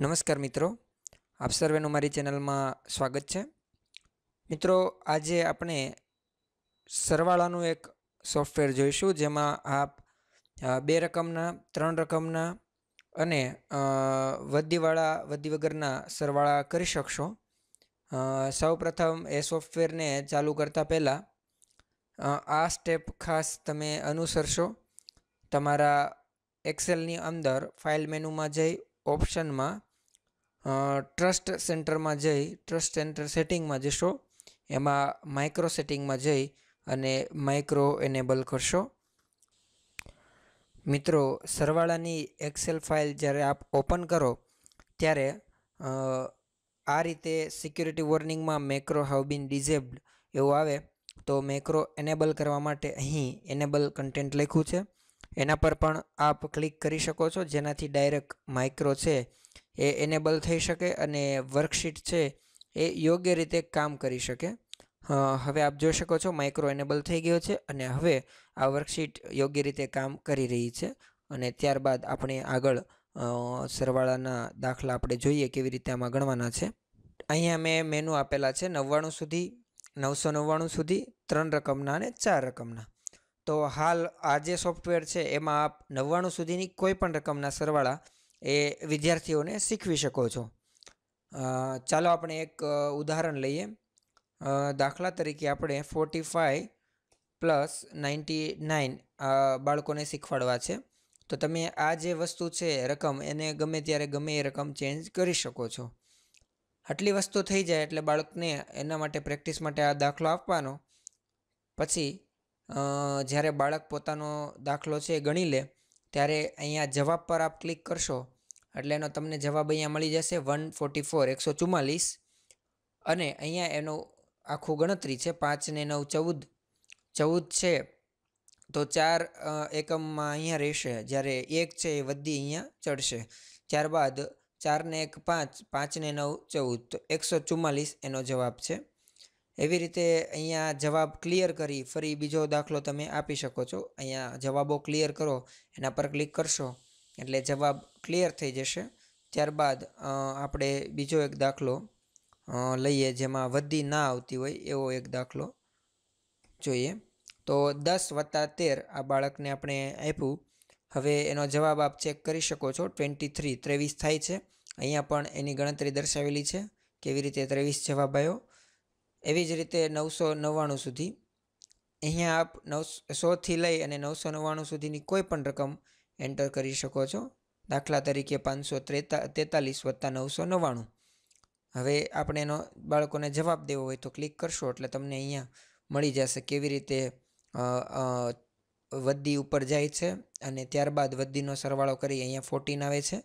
નમસ્કાર મિત્રો આપ સર્વેનું મારી ચેનલમાં સ્વાગત છે મિત્રો આજે આપણે સરવાળાનું એક સોફ્ટવેર જોઈશું જેમાં આપ બે રકમના ત્રણ રકમના અને વધીવાળા વધી વગરના સરવાળા કરી શકશો સૌપ્રથમ એ સોફ્ટવેરને ચાલુ કરતાં પહેલાં આ સ્ટેપ ખાસ તમે અનુસરશો તમારા એક્સેલની અંદર ફાઇલ મેનુમાં જઈ ઓપ્શનમાં ટ્રસ્ટ સેન્ટરમાં જઈ ટ્રસ્ટ સેન્ટર સેટિંગમાં જશો એમાં માઇક્રો સેટિંગમાં જઈ અને માઇક્રો એનેબલ કરશો મિત્રો સરવાળાની એક્સેલ ફાઇલ જ્યારે આપ ઓપન કરો ત્યારે આ રીતે સિક્યુરિટી વોર્નિંગમાં મેક્રો હાવ બીન ડિઝેબ્ડ એવું આવે તો મેક્રો એનેબલ કરવા માટે અહીં એનેબલ કન્ટેન્ટ લખ્યું છે એના પર પણ આપ ક્લિક કરી શકો છો જેનાથી ડાયરેક્ટ માઇક્રો છે એ એનેબલ થઈ શકે અને વર્કશીટ છે એ યોગ્ય રીતે કામ કરી શકે હવે આપ જોઈ શકો છો માઇક્રો એનેબલ થઈ ગયો છે અને હવે આ વર્કશીટ યોગ્ય રીતે કામ કરી રહી છે અને ત્યારબાદ આપણે આગળ સરવાળાના દાખલા આપણે જોઈએ કેવી રીતે આમાં ગણવાના છે અહીંયા મેં મેનુ આપેલા છે નવ્વાણું સુધી નવસો નવ્વાણું સુધી ત્રણ રકમના અને ચાર રકમના તો હાલ આ જે સોફ્ટવેર છે એમાં આપ નવ્વાણું સુધીની કોઈ પણ રકમના સરવાળા એ વિદ્યાર્થીઓને શીખવી શકો છો ચાલો આપણે એક ઉદાહરણ લઈએ દાખલા તરીકે આપણે forty five plus ninety nine બાળકોને શીખવાડવા છે તો તમે આ જે વસ્તુ છે રકમ એને ગમે ત્યારે ગમે એ રકમ ચેન્જ કરી શકો છો આટલી વસ્તુ થઈ જાય એટલે બાળકને એના માટે પ્રેક્ટિસ માટે આ દાખલો આપવાનો પછી જ્યારે બાળક પોતાનો દાખલો છે ગણી લે ત્યારે અહીંયા જવાબ પર આપ ક્લિક કરશો એટલે એનો તમને જવાબ અહીંયા મળી જશે વન ફોર્ટી ફોર એકસો ચુમ્માલીસ અને અહીંયા એનો આખું ગણતરી છે પાંચ ને નવ ચૌદ ચૌદ છે તો ચાર એકમમાં અહીંયા રહેશે જ્યારે એક છે એ વધી અહીંયા ચડશે ત્યારબાદ ચારને એક પાંચ પાંચને નવ ચૌદ તો એકસો ચુમ્માલીસ એનો જવાબ છે એવી રીતે અહીંયા જવાબ ક્લિયર કરી ફરી બીજો દાખલો તમે આપી શકો છો અહીંયા જવાબો ક્લિયર કરો એના પર ક્લિક કરશો એટલે જવાબ ક્લિયર થઈ જશે ત્યારબાદ આપણે બીજો એક દાખલો લઈએ જેમાં વધી ના આવતી હોય એવો એક દાખલો જોઈએ તો દસ વત્તા તેર આ બાળકને આપણે આપ્યું હવે એનો જવાબ આપ ચેક કરી શકો છો ટ્વેન્ટી થ્રી ત્રેવીસ થાય છે અહીંયા પણ એની ગણતરી દર્શાવેલી છે કેવી રીતે ત્રેવીસ જવાબ આવ્યો એવી જ રીતે નવસો નવ્વાણું સુધી અહીંયા આપ નવસો સોથી લઈ અને નવસો નવ્વાણું સુધીની કોઈ પણ રકમ એન્ટર કરી શકો છો દાખલા તરીકે પાંચસો ત્રેતા તેતાલીસ વત્તા નવસો નવ્વાણું હવે આપણે એનો બાળકોને જવાબ દેવો હોય તો ક્લિક કરશો એટલે તમને અહીંયા મળી જશે કેવી રીતે વદ્દી ઉપર જાય છે અને ત્યારબાદ વદ્દીનો સરવાળો કરી અહીંયા ફોર્ટીન આવે છે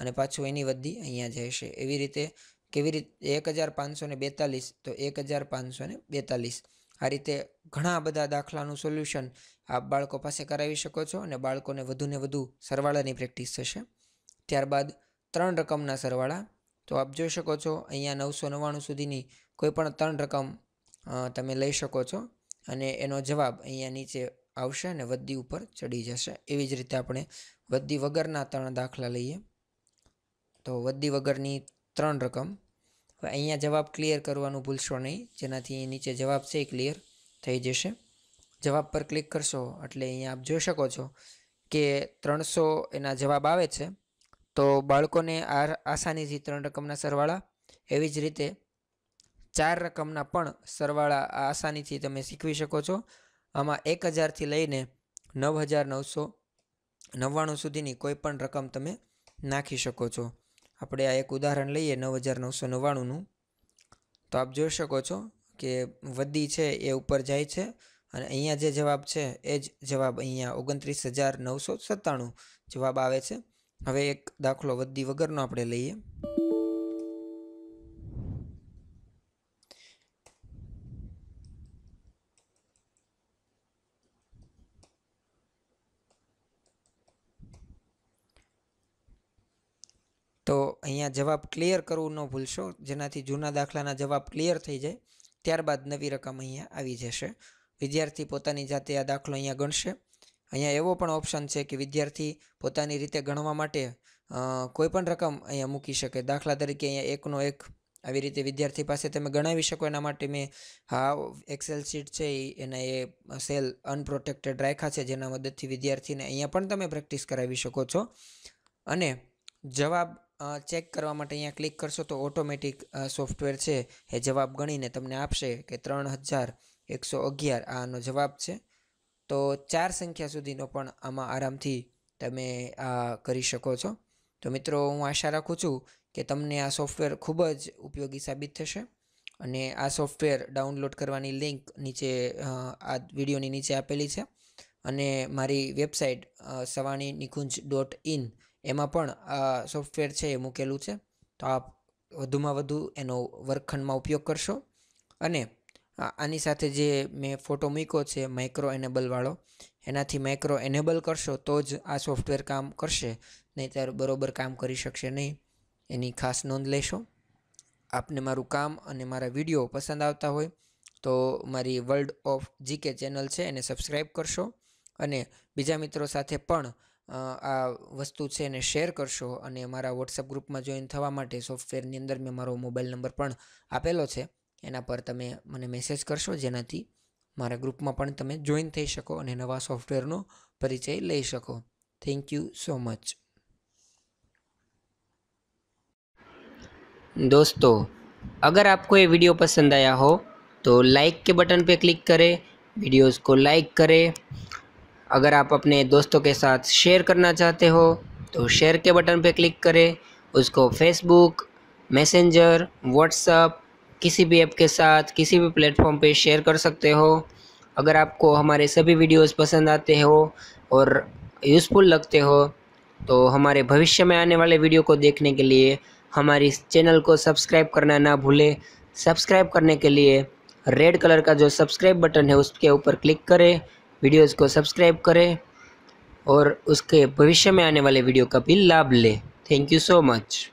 અને પાછું એની વદ્દી અહીંયા જાય છે એવી રીતે કેવી રીતે એક હજાર પાંચસો ને બેતાલીસ તો એક હજાર પાંચસો ને બેતાલીસ આ રીતે ઘણા બધા દાખલાનું સોલ્યુશન આપ બાળકો પાસે કરાવી શકો છો અને બાળકોને વધુને વધુ સરવાળાની પ્રેક્ટિસ થશે ત્યારબાદ ત્રણ રકમના સરવાળા તો આપ જોઈ શકો છો અહીંયા નવસો નવ્વાણું સુધીની કોઈપણ ત્રણ રકમ તમે લઈ શકો છો અને એનો જવાબ અહીંયા નીચે આવશે અને વદ્દી ઉપર ચડી જશે એવી જ રીતે આપણે વદ્દી વગરના ત્રણ દાખલા લઈએ તો વદ્દી વગરની ત્રણ રકમ હવે અહીંયા જવાબ ક્લિયર કરવાનું ભૂલશો નહીં જેનાથી નીચે જવાબ છે એ ક્લિયર થઈ જશે જવાબ પર ક્લિક કરશો એટલે અહીંયા આપ જોઈ શકો છો કે ત્રણસો એના જવાબ આવે છે તો બાળકોને આ આસાનીથી ત્રણ રકમના સરવાળા એવી જ રીતે ચાર રકમના પણ સરવાળા આસાનીથી તમે શીખવી શકો છો આમાં એક હજારથી લઈને નવ હજાર નવસો નવ્વાણું સુધીની કોઈ પણ રકમ તમે નાખી શકો છો આપણે આ એક ઉદાહરણ લઈએ નવ હજાર નવસો નવ્વાણુંનું તો આપ જોઈ શકો છો કે વધી છે એ ઉપર જાય છે અને અહીંયા જે જવાબ છે એ જ જવાબ અહીંયા ઓગણત્રીસ હજાર નવસો સત્તાણું જવાબ આવે છે હવે એક દાખલો વધી વગરનો આપણે લઈએ તો અહીંયા જવાબ ક્લિયર કરવું ન ભૂલશો જેનાથી જૂના દાખલાના જવાબ ક્લિયર થઈ જાય ત્યારબાદ નવી રકમ અહીંયા આવી જશે વિદ્યાર્થી પોતાની જાતે આ દાખલો અહીંયા ગણશે અહીંયા એવો પણ ઓપ્શન છે કે વિદ્યાર્થી પોતાની રીતે ગણવા માટે કોઈપણ રકમ અહીંયા મૂકી શકે દાખલા તરીકે અહીંયા એકનો એક આવી રીતે વિદ્યાર્થી પાસે તમે ગણાવી શકો એના માટે મેં હા એક્સેલ શીટ છે એના એ સેલ અનપ્રોટેક્ટેડ રાખ્યા છે જેના મદદથી વિદ્યાર્થીને અહીંયા પણ તમે પ્રેક્ટિસ કરાવી શકો છો અને જવાબ ચેક કરવા માટે અહીંયા ક્લિક કરશો તો ઓટોમેટિક સોફ્ટવેર છે એ જવાબ ગણીને તમને આપશે કે ત્રણ હજાર એકસો અગિયાર આનો જવાબ છે તો ચાર સંખ્યા સુધીનો પણ આમાં આરામથી તમે આ કરી શકો છો તો મિત્રો હું આશા રાખું છું કે તમને આ સોફ્ટવેર ખૂબ જ ઉપયોગી સાબિત થશે અને આ સોફ્ટવેર ડાઉનલોડ કરવાની લિંક નીચે આ વિડીયોની નીચે આપેલી છે અને મારી website Savani Nikunj dot in એમાં પણ આ સોફ્ટવેર છે એ મૂકેલું છે તો આપ વધુમાં વધુ એનો વર્ગખંડમાં ઉપયોગ કરશો અને આની સાથે જે મેં ફોટો મૂક્યો છે માઇક્રો એનેબલવાળો એનાથી માઇક્રો એનેબલ કરશો તો જ આ સોફ્ટવેર કામ કરશે નહીં ત્યારે બરોબર કામ કરી શકશે નહીં એની ખાસ નોંધ લેશો આપને મારું કામ અને મારા વિડીયો પસંદ આવતા હોય તો મારી વર્લ્ડ ઓફ જીકે ચેનલ છે એને સબસ્ક્રાઈબ કરશો અને બીજા મિત્રો સાથે પણ આ વસ્તુ છે એને શેર કરશો અને મારા વોટ્સઅપ ગ્રુપમાં જોઈન થવા માટે સોફ્ટવેરની અંદર મેં મારો મોબાઈલ નંબર પણ આપેલો છે એના પર તમે મને મેસેજ કરશો જેનાથી મારા ગ્રુપમાં પણ તમે જોઈન થઈ શકો અને નવા સોફ્ટવેરનો પરિચય લઈ શકો થેન્ક યુ સો મચ દોસ્તો અગર आपको ये वीडियो પસંદ આયા હો તો લાઈક કે બટન पे ક્લિક કરે वीडियोस કો લાઈક કરે अगर आप अपने दोस्तों के साथ शेयर करना चाहते हो तो शेयर के बटन पर क्लिक करें उसको फेसबुक मैसेंजर व्हाट्सअप किसी भी ऐप के साथ किसी भी प्लेटफॉर्म पे शेयर कर सकते हो अगर आपको हमारे सभी वीडियोस पसंद आते हो और यूज़फुल लगते हो तो हमारे भविष्य में आने वाले वीडियो को देखने के लिए हमारी इस चैनल को सब्सक्राइब करना ना भूलें सब्सक्राइब करने के लिए रेड कलर का जो सब्सक्राइब बटन है उसके ऊपर क्लिक करें वीडियोज़ को सब्सक्राइब करें और उसके भविष्य में आने वाले वीडियो का भी लाभ लें थैंक यू सो मच